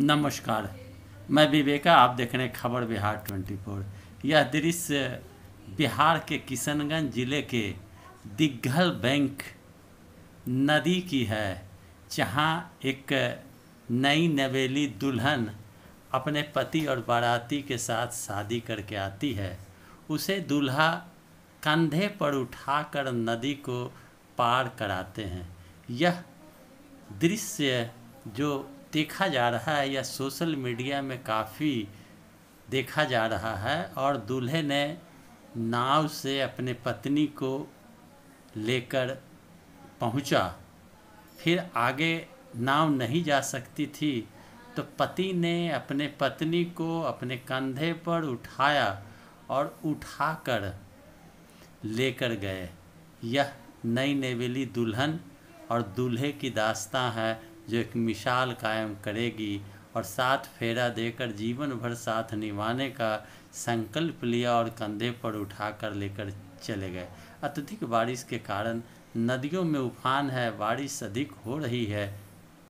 नमस्कार मैं विवेका आप देख रहे हैं खबर बिहार 24 यह दृश्य बिहार के किशनगंज जिले के दिग्घल बैंक नदी की है जहां एक नई नवेली दुल्हन अपने पति और बाराती के साथ शादी करके आती है उसे दूल्हा कंधे पर उठाकर नदी को पार कराते हैं यह दृश्य जो देखा जा रहा है या सोशल मीडिया में काफ़ी देखा जा रहा है और दूल्हे ने नाव से अपने पत्नी को लेकर पहुंचा फिर आगे नाव नहीं जा सकती थी तो पति ने अपने पत्नी को अपने कंधे पर उठाया और उठाकर लेकर गए यह नई नेवेली दुल्हन और दूल्हे की दास्तां है जो एक मिसाल कायम करेगी और साथ फेरा देकर जीवन भर साथ निभाने का संकल्प लिया और कंधे पर उठा कर लेकर चले गए अत्यधिक बारिश के कारण नदियों में उफान है बारिश अधिक हो रही है